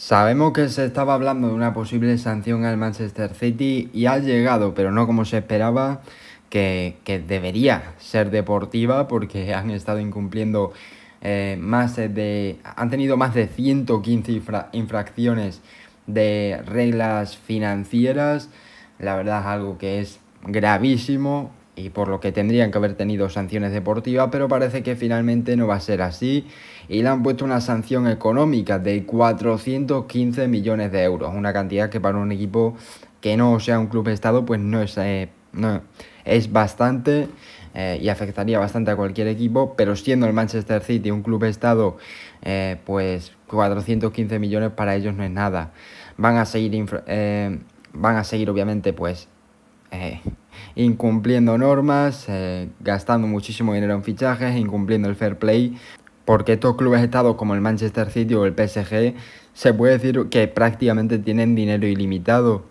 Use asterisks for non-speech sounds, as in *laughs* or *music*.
Sabemos que se estaba hablando de una posible sanción al Manchester City y ha llegado, pero no como se esperaba, que, debería ser deportiva porque *laughs* han estado incumpliendo eh, más de... han tenido más de 115 infracciones de reglas financieras. La verdad es algo que es gravísimo y por lo que tendrían que haber tenido sanciones deportivas, pero parece que finalmente no va a ser así y le han puesto una sanción económica de 415 millones de euros, una cantidad que para un equipo que no sea un club estado pues no es, eh, es bastante eh, y afectaría bastante a cualquier equipo, pero siendo el Manchester City un club estado, eh, pues 415 millones para ellos no es nada. Van a seguir, van a seguir obviamente pues eh, incumpliendo normas, eh, gastando muchísimo dinero en fichajes, incumpliendo el fair play, porque estos clubes estados como el Manchester City o el PSG se puede decir que prácticamente tienen dinero ilimitado.